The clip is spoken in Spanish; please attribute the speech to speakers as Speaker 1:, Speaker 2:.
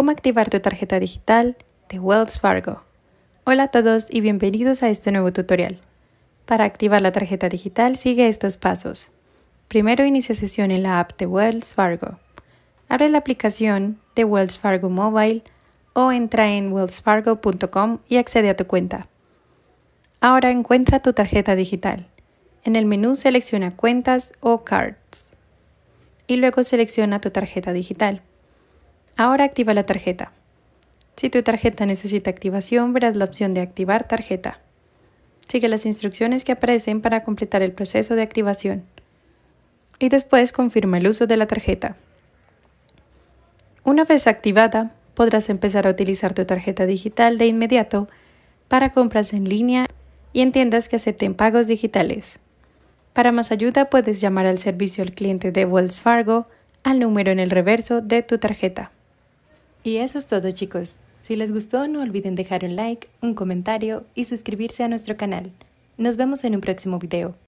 Speaker 1: cómo activar tu tarjeta digital de Wells Fargo. Hola a todos y bienvenidos a este nuevo tutorial. Para activar la tarjeta digital sigue estos pasos. Primero inicia sesión en la app de Wells Fargo. Abre la aplicación de Wells Fargo Mobile o entra en wellsfargo.com y accede a tu cuenta. Ahora encuentra tu tarjeta digital. En el menú selecciona Cuentas o Cards y luego selecciona tu tarjeta digital. Ahora activa la tarjeta. Si tu tarjeta necesita activación, verás la opción de activar tarjeta. Sigue las instrucciones que aparecen para completar el proceso de activación. Y después confirma el uso de la tarjeta. Una vez activada, podrás empezar a utilizar tu tarjeta digital de inmediato para compras en línea y en tiendas que acepten pagos digitales. Para más ayuda puedes llamar al servicio al cliente de Wells Fargo al número en el reverso de tu tarjeta.
Speaker 2: Y eso es todo chicos. Si les gustó no olviden dejar un like, un comentario y suscribirse a nuestro canal. Nos vemos en un próximo video.